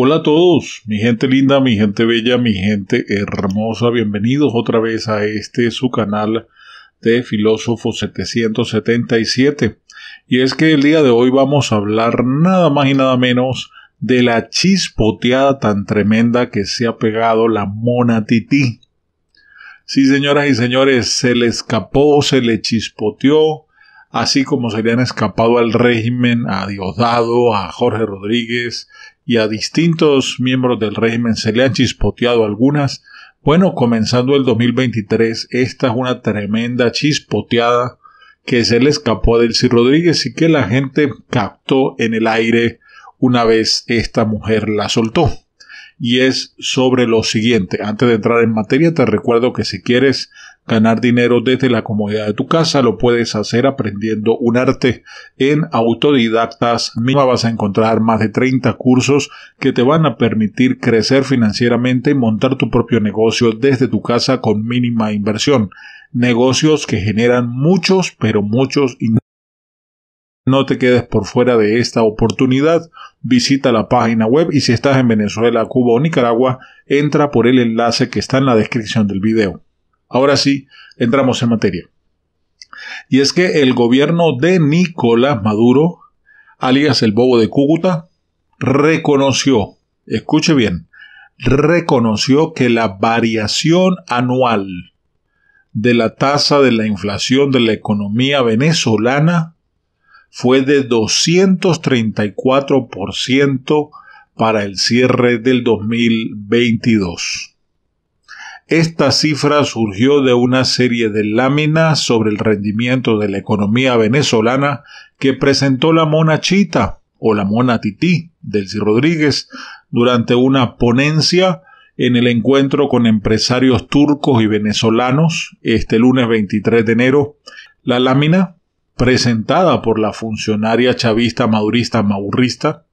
Hola a todos, mi gente linda, mi gente bella, mi gente hermosa, bienvenidos otra vez a este su canal de Filósofo 777. Y es que el día de hoy vamos a hablar nada más y nada menos de la chispoteada tan tremenda que se ha pegado la Mona Tití. Sí, señoras y señores, se le escapó, se le chispoteó, así como se le han escapado al régimen a Diosdado, a Jorge Rodríguez y a distintos miembros del régimen se le han chispoteado algunas. Bueno, comenzando el 2023, esta es una tremenda chispoteada que se le escapó a Delcy Rodríguez y que la gente captó en el aire una vez esta mujer la soltó y es sobre lo siguiente. Antes de entrar en materia, te recuerdo que si quieres ganar dinero desde la comodidad de tu casa, lo puedes hacer aprendiendo un arte en autodidactas. Misma vas a encontrar más de 30 cursos que te van a permitir crecer financieramente y montar tu propio negocio desde tu casa con mínima inversión. Negocios que generan muchos, pero muchos ingresos no te quedes por fuera de esta oportunidad. Visita la página web y si estás en Venezuela, Cuba o Nicaragua, entra por el enlace que está en la descripción del video. Ahora sí, entramos en materia. Y es que el gobierno de Nicolás Maduro, alias el Bobo de Cúcuta, reconoció, escuche bien, reconoció que la variación anual de la tasa de la inflación de la economía venezolana fue de 234% para el cierre del 2022. Esta cifra surgió de una serie de láminas sobre el rendimiento de la economía venezolana que presentó la mona Chita o la mona Tití Delcy Rodríguez durante una ponencia en el encuentro con empresarios turcos y venezolanos este lunes 23 de enero. La lámina presentada por la funcionaria chavista madurista maurrista,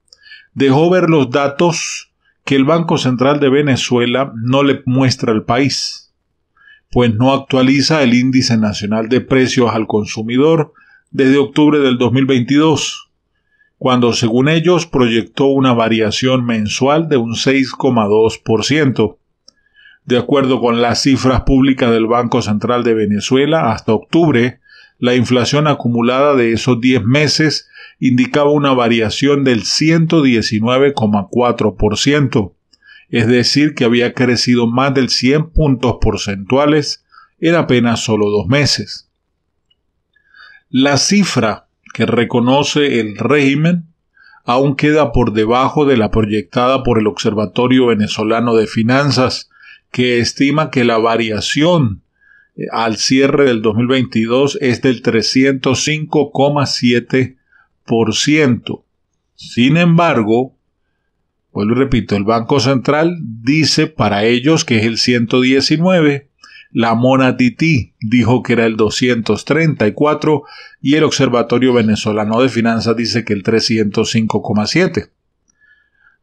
dejó ver los datos que el Banco Central de Venezuela no le muestra al país, pues no actualiza el índice nacional de precios al consumidor desde octubre del 2022, cuando según ellos proyectó una variación mensual de un 6,2%. De acuerdo con las cifras públicas del Banco Central de Venezuela, hasta octubre, la inflación acumulada de esos 10 meses indicaba una variación del 119,4%, es decir, que había crecido más del 100 puntos porcentuales en apenas solo dos meses. La cifra que reconoce el régimen aún queda por debajo de la proyectada por el Observatorio Venezolano de Finanzas, que estima que la variación eh, al cierre del 2022 es del 305,7%. Sin embargo, vuelvo y repito, el Banco Central dice para ellos que es el 119, la Mona dijo que era el 234 y el Observatorio Venezolano de Finanzas dice que el 305,7.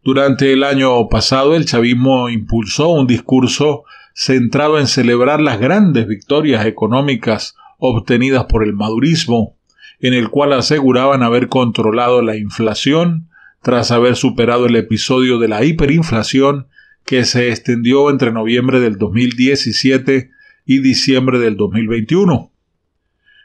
Durante el año pasado el chavismo impulsó un discurso centrado en celebrar las grandes victorias económicas obtenidas por el madurismo, en el cual aseguraban haber controlado la inflación tras haber superado el episodio de la hiperinflación que se extendió entre noviembre del 2017 y diciembre del 2021.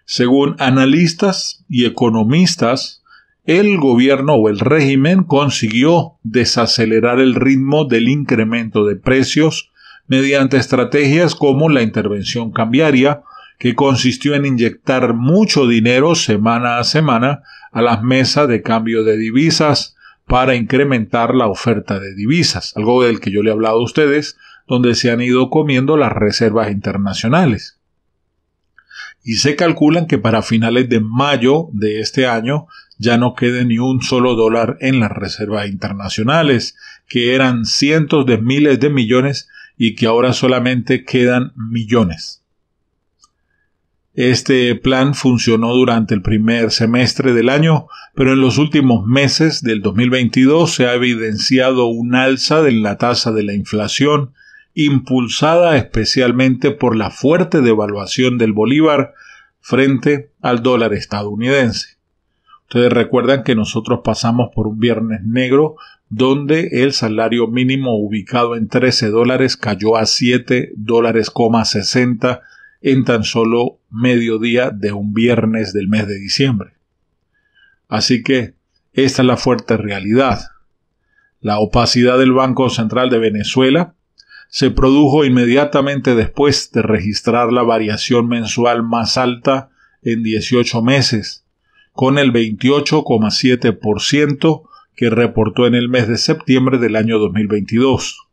Según analistas y economistas, el gobierno o el régimen consiguió desacelerar el ritmo del incremento de precios mediante estrategias como la intervención cambiaria, que consistió en inyectar mucho dinero semana a semana a las mesas de cambio de divisas para incrementar la oferta de divisas, algo del que yo le he hablado a ustedes, donde se han ido comiendo las reservas internacionales. Y se calculan que para finales de mayo de este año ya no quede ni un solo dólar en las reservas internacionales, que eran cientos de miles de millones y que ahora solamente quedan millones. Este plan funcionó durante el primer semestre del año, pero en los últimos meses del 2022 se ha evidenciado un alza de la tasa de la inflación, impulsada especialmente por la fuerte devaluación del bolívar frente al dólar estadounidense. Ustedes recuerdan que nosotros pasamos por un viernes negro donde el salario mínimo ubicado en 13 dólares cayó a 7 dólares, en tan solo mediodía de un viernes del mes de diciembre. Así que esta es la fuerte realidad. La opacidad del Banco Central de Venezuela se produjo inmediatamente después de registrar la variación mensual más alta en 18 meses, con el 28,7% que reportó en el mes de septiembre del año 2022.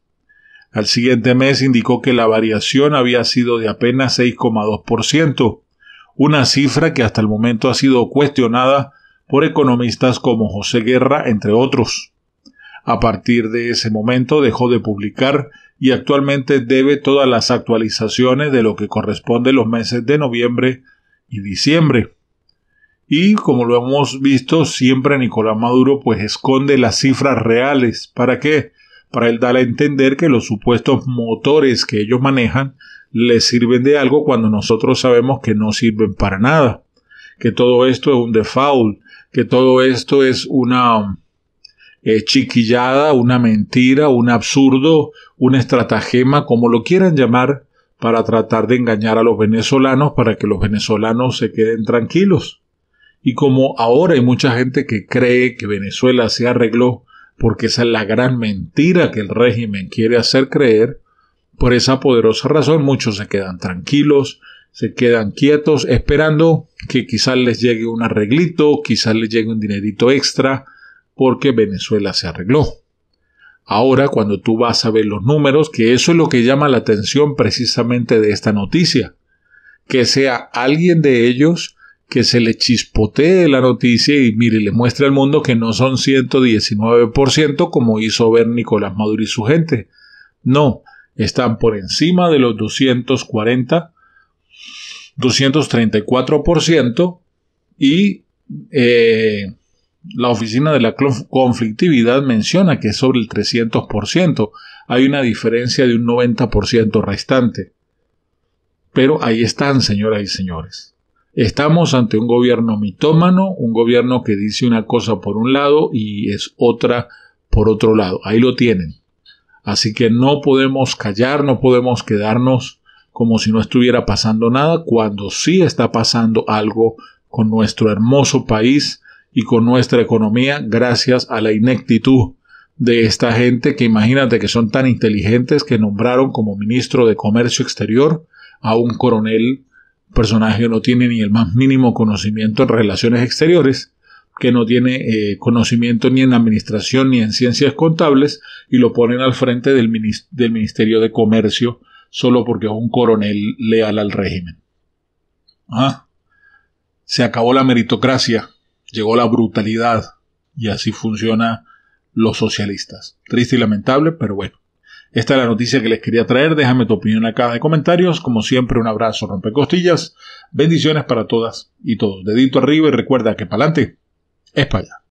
Al siguiente mes indicó que la variación había sido de apenas 6,2%, una cifra que hasta el momento ha sido cuestionada por economistas como José Guerra, entre otros. A partir de ese momento dejó de publicar y actualmente debe todas las actualizaciones de lo que corresponde los meses de noviembre y diciembre. Y como lo hemos visto, siempre Nicolás Maduro pues esconde las cifras reales. ¿Para qué? Para él dar a entender que los supuestos motores que ellos manejan les sirven de algo cuando nosotros sabemos que no sirven para nada. Que todo esto es un default, que todo esto es una eh, chiquillada, una mentira, un absurdo, un estratagema, como lo quieran llamar, para tratar de engañar a los venezolanos para que los venezolanos se queden tranquilos. Y como ahora hay mucha gente que cree que Venezuela se arregló porque esa es la gran mentira que el régimen quiere hacer creer, por esa poderosa razón muchos se quedan tranquilos, se quedan quietos esperando que quizás les llegue un arreglito, quizás les llegue un dinerito extra, porque Venezuela se arregló. Ahora, cuando tú vas a ver los números, que eso es lo que llama la atención precisamente de esta noticia, que sea alguien de ellos que se le chispotee la noticia y mire, le muestre al mundo que no son 119% como hizo ver Nicolás Maduro y su gente. No, están por encima de los 240, 234% y eh, la oficina de la conflictividad menciona que es sobre el 300%. Hay una diferencia de un 90% restante. Pero ahí están, señoras y señores. Estamos ante un gobierno mitómano, un gobierno que dice una cosa por un lado y es otra por otro lado. Ahí lo tienen. Así que no podemos callar, no podemos quedarnos como si no estuviera pasando nada cuando sí está pasando algo con nuestro hermoso país y con nuestra economía gracias a la ineptitud de esta gente que imagínate que son tan inteligentes que nombraron como ministro de Comercio Exterior a un coronel personaje que no tiene ni el más mínimo conocimiento en relaciones exteriores, que no tiene eh, conocimiento ni en administración ni en ciencias contables, y lo ponen al frente del, del Ministerio de Comercio solo porque es un coronel leal al régimen. Ah, se acabó la meritocracia, llegó la brutalidad, y así funciona los socialistas. Triste y lamentable, pero bueno. Esta es la noticia que les quería traer. Déjame tu opinión en de comentarios. Como siempre, un abrazo, rompecostillas. Bendiciones para todas y todos. Dedito arriba y recuerda que para adelante es para allá.